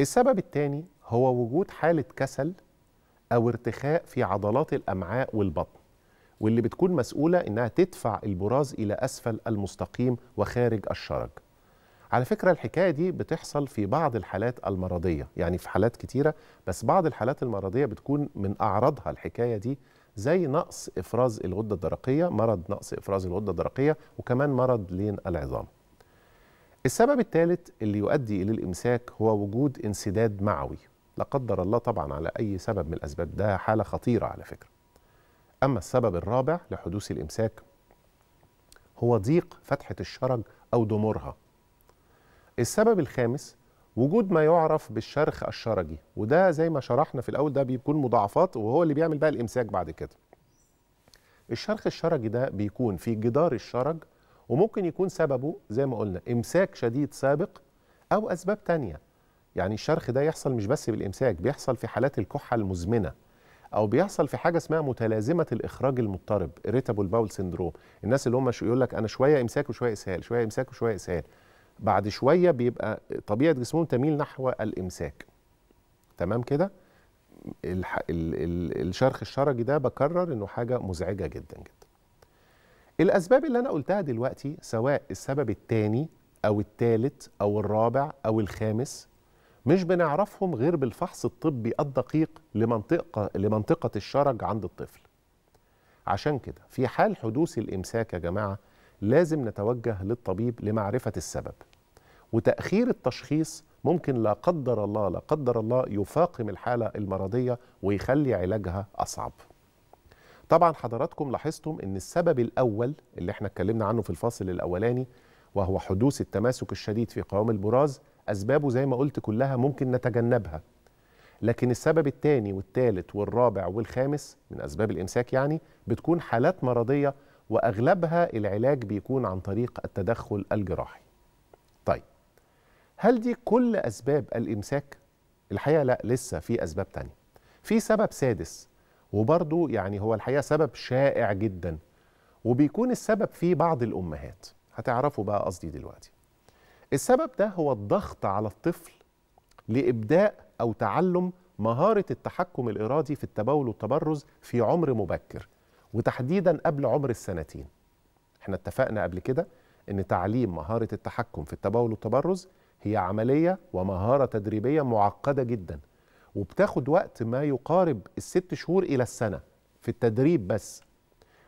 السبب الثاني هو وجود حالة كسل أو ارتخاء في عضلات الأمعاء والبطن واللي بتكون مسؤولة إنها تدفع البراز إلى أسفل المستقيم وخارج الشرج على فكرة الحكاية دي بتحصل في بعض الحالات المرضية يعني في حالات كتيرة بس بعض الحالات المرضية بتكون من أعراضها الحكاية دي زي نقص إفراز الغدة الدرقية مرض نقص إفراز الغدة الدرقية وكمان مرض لين العظام السبب الثالث اللي يؤدي الى الامساك هو وجود انسداد معوي لا قدر الله طبعا على اي سبب من الاسباب ده حاله خطيره على فكره اما السبب الرابع لحدوث الامساك هو ضيق فتحه الشرج او ضمورها السبب الخامس وجود ما يعرف بالشرخ الشرجي وده زي ما شرحنا في الاول ده بيكون مضاعفات وهو اللي بيعمل بقى الامساك بعد كده الشرخ الشرجي ده بيكون في جدار الشرج وممكن يكون سببه زي ما قلنا امساك شديد سابق او اسباب تانية يعني الشرخ ده يحصل مش بس بالامساك بيحصل في حالات الكحه المزمنه او بيحصل في حاجه اسمها متلازمه الاخراج المضطرب ريتابل باول سندروم الناس اللي هم يقول لك انا شويه امساك وشويه اسهال شويه امساك وشويه اسهال بعد شويه بيبقى طبيعه جسمهم تميل نحو الامساك تمام كده الشرخ الشرجي ده بكرر انه حاجه مزعجه جدا جدا الأسباب اللي أنا قلتها دلوقتي سواء السبب الثاني أو الثالث أو الرابع أو الخامس مش بنعرفهم غير بالفحص الطبي الدقيق لمنطقة, لمنطقة الشرج عند الطفل عشان كده في حال حدوث الإمساك يا جماعة لازم نتوجه للطبيب لمعرفة السبب وتأخير التشخيص ممكن لا قدر الله لا قدر الله يفاقم الحالة المرضية ويخلي علاجها أصعب طبعا حضراتكم لاحظتم ان السبب الاول اللي احنا اتكلمنا عنه في الفاصل الاولاني وهو حدوث التماسك الشديد في قوام البراز اسبابه زي ما قلت كلها ممكن نتجنبها لكن السبب الثاني والثالث والرابع والخامس من اسباب الامساك يعني بتكون حالات مرضيه واغلبها العلاج بيكون عن طريق التدخل الجراحي طيب هل دي كل اسباب الامساك الحقيقه لا لسه في اسباب تانية في سبب سادس وبرضه يعني هو الحقيقه سبب شائع جدا وبيكون السبب في بعض الامهات هتعرفوا بقى قصدي دلوقتي السبب ده هو الضغط على الطفل لابداء او تعلم مهاره التحكم الارادي في التبول والتبرز في عمر مبكر وتحديدا قبل عمر السنتين احنا اتفقنا قبل كده ان تعليم مهاره التحكم في التبول والتبرز هي عمليه ومهاره تدريبيه معقده جدا وبتاخد وقت ما يقارب الست شهور الى السنه في التدريب بس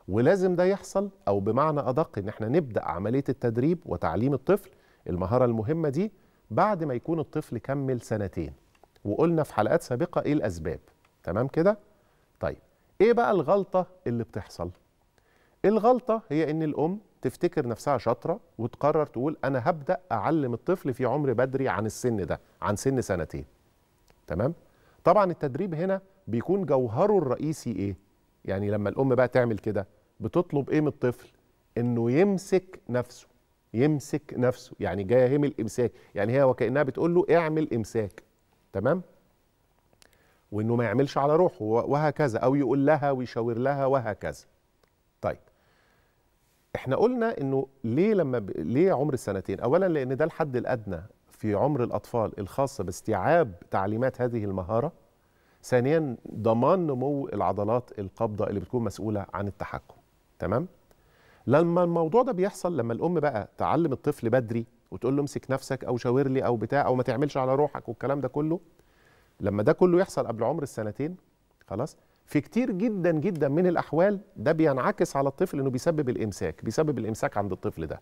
ولازم ده يحصل او بمعنى ادق ان احنا نبدا عمليه التدريب وتعليم الطفل المهاره المهمه دي بعد ما يكون الطفل كمل سنتين وقلنا في حلقات سابقه ايه الاسباب تمام كده طيب ايه بقى الغلطه اللي بتحصل الغلطه هي ان الام تفتكر نفسها شاطره وتقرر تقول انا هبدا اعلم الطفل في عمر بدري عن السن ده عن سن سنتين تمام طبعا التدريب هنا بيكون جوهره الرئيسي ايه يعني لما الام بقى تعمل كده بتطلب ايه من الطفل انه يمسك نفسه يمسك نفسه يعني جايه هم الامساك يعني هي وكانها بتقول له اعمل امساك تمام وانه ما يعملش على روحه وهكذا او يقول لها ويشاور لها وهكذا طيب احنا قلنا انه ليه لما ب... ليه عمر السنتين اولا لان ده الحد الادنى في عمر الأطفال الخاصة باستيعاب تعليمات هذه المهارة ثانيا ضمان نمو العضلات القبضة اللي بتكون مسؤولة عن التحكم تمام؟ لما الموضوع ده بيحصل لما الأم بقى تعلم الطفل بدري وتقول له امسك نفسك أو شاور لي أو بتاع أو ما تعملش على روحك والكلام ده كله لما ده كله يحصل قبل عمر السنتين خلاص في كتير جدا جدا من الأحوال ده بينعكس على الطفل إنه بيسبب الإمساك بيسبب الإمساك عند الطفل ده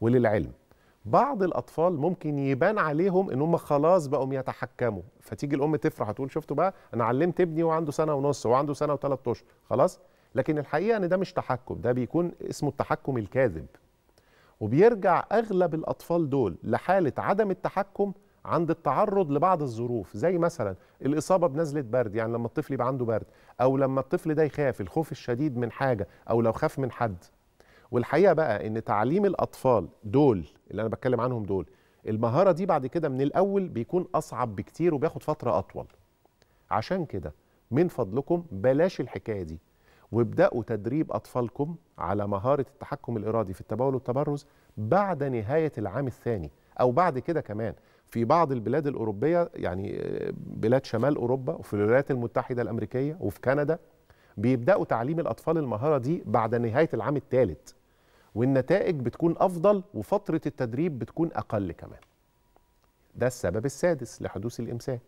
وللعلم بعض الاطفال ممكن يبان عليهم ان هم خلاص بقوا يتحكموا فتيجي الام تفرح تقول شفتوا بقى انا علمت ابني وعنده سنه ونص وعنده سنه وثلاث اشهر خلاص لكن الحقيقه ان ده مش تحكم ده بيكون اسمه التحكم الكاذب وبيرجع اغلب الاطفال دول لحاله عدم التحكم عند التعرض لبعض الظروف زي مثلا الاصابه بنزله برد يعني لما الطفل يبقى عنده برد او لما الطفل ده يخاف الخوف الشديد من حاجه او لو خاف من حد والحقيقه بقى ان تعليم الاطفال دول اللي انا بتكلم عنهم دول المهاره دي بعد كده من الاول بيكون اصعب بكتير وبياخد فتره اطول عشان كده من فضلكم بلاش الحكايه دي وابداوا تدريب اطفالكم على مهاره التحكم الارادي في التبول والتبرز بعد نهايه العام الثاني او بعد كده كمان في بعض البلاد الاوروبيه يعني آه، بلاد شمال اوروبا وفي الولايات المتحده الامريكيه وفي كندا بيبداوا تعليم الاطفال المهاره دي بعد نهايه العام الثالث والنتائج بتكون أفضل وفترة التدريب بتكون أقل كمان ده السبب السادس لحدوث الإمساك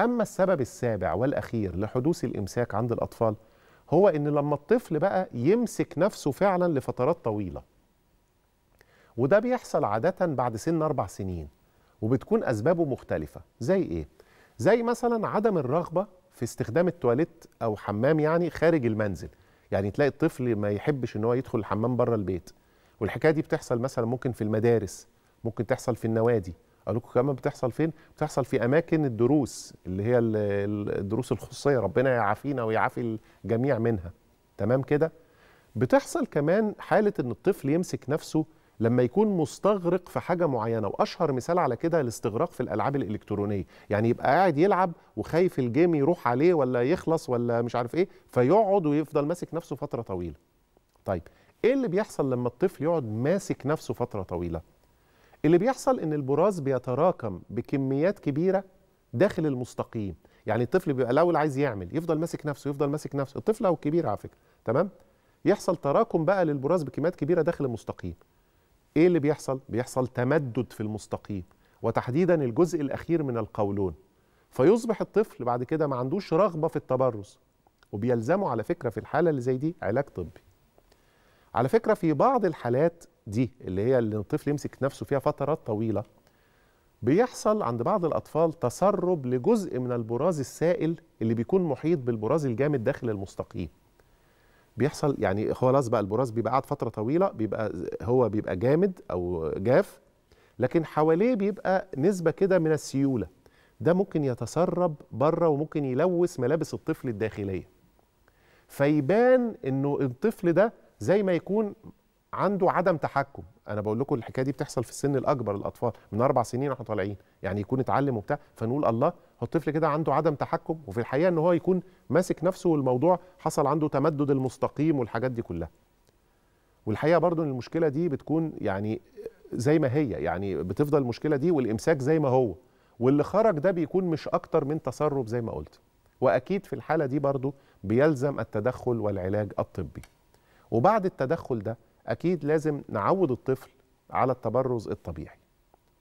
أما السبب السابع والأخير لحدوث الإمساك عند الأطفال هو إن لما الطفل بقى يمسك نفسه فعلا لفترات طويلة وده بيحصل عادة بعد سن أربع سنين وبتكون أسبابه مختلفة زي إيه؟ زي مثلا عدم الرغبة في استخدام التواليت أو حمام يعني خارج المنزل يعني تلاقي الطفل ما يحبش ان هو يدخل الحمام بره البيت والحكايه دي بتحصل مثلا ممكن في المدارس ممكن تحصل في النوادي اقول لكم كمان بتحصل فين بتحصل في اماكن الدروس اللي هي الدروس الخصوصيه ربنا يعافينا ويعافي الجميع منها تمام كده بتحصل كمان حاله ان الطفل يمسك نفسه لما يكون مستغرق في حاجه معينه واشهر مثال على كده الاستغراق في الالعاب الالكترونيه يعني يبقى قاعد يلعب وخايف الجيم يروح عليه ولا يخلص ولا مش عارف ايه فيقعد ويفضل ماسك نفسه فتره طويله طيب ايه اللي بيحصل لما الطفل يقعد ماسك نفسه فتره طويله اللي بيحصل ان البراز بيتراكم بكميات كبيره داخل المستقيم يعني الطفل بيبقى الاول عايز يعمل يفضل ماسك نفسه يفضل ماسك نفسه الطفل او الكبير على فكره تمام يحصل تراكم بقى للبراز بكميات كبيره داخل المستقيم ايه اللي بيحصل بيحصل تمدد في المستقيم وتحديدا الجزء الاخير من القولون فيصبح الطفل بعد كده ما عندوش رغبه في التبرز وبيلزمه على فكره في الحاله اللي زي دي علاج طبي على فكره في بعض الحالات دي اللي هي اللي الطفل يمسك نفسه فيها فترات طويله بيحصل عند بعض الاطفال تسرب لجزء من البراز السائل اللي بيكون محيط بالبراز الجامد داخل المستقيم بيحصل يعني خلاص بقى البراز بيبقى قاعد فتره طويله بيبقى هو بيبقى جامد او جاف لكن حواليه بيبقى نسبه كده من السيوله ده ممكن يتسرب بره وممكن يلوث ملابس الطفل الداخليه فيبان انه الطفل ده زي ما يكون عنده عدم تحكم انا بقول لكم الحكايه دي بتحصل في السن الاكبر الاطفال من اربع سنين احنا طالعين يعني يكون اتعلم وبتاع فنقول الله هو الطفل كده عنده عدم تحكم وفي الحقيقه ان هو يكون ماسك نفسه والموضوع حصل عنده تمدد المستقيم والحاجات دي كلها والحقيقه برضو المشكله دي بتكون يعني زي ما هي يعني بتفضل المشكله دي والامساك زي ما هو واللي خرج ده بيكون مش اكتر من تسرب زي ما قلت واكيد في الحاله دي برضو بيلزم التدخل والعلاج الطبي وبعد التدخل ده اكيد لازم نعود الطفل على التبرز الطبيعي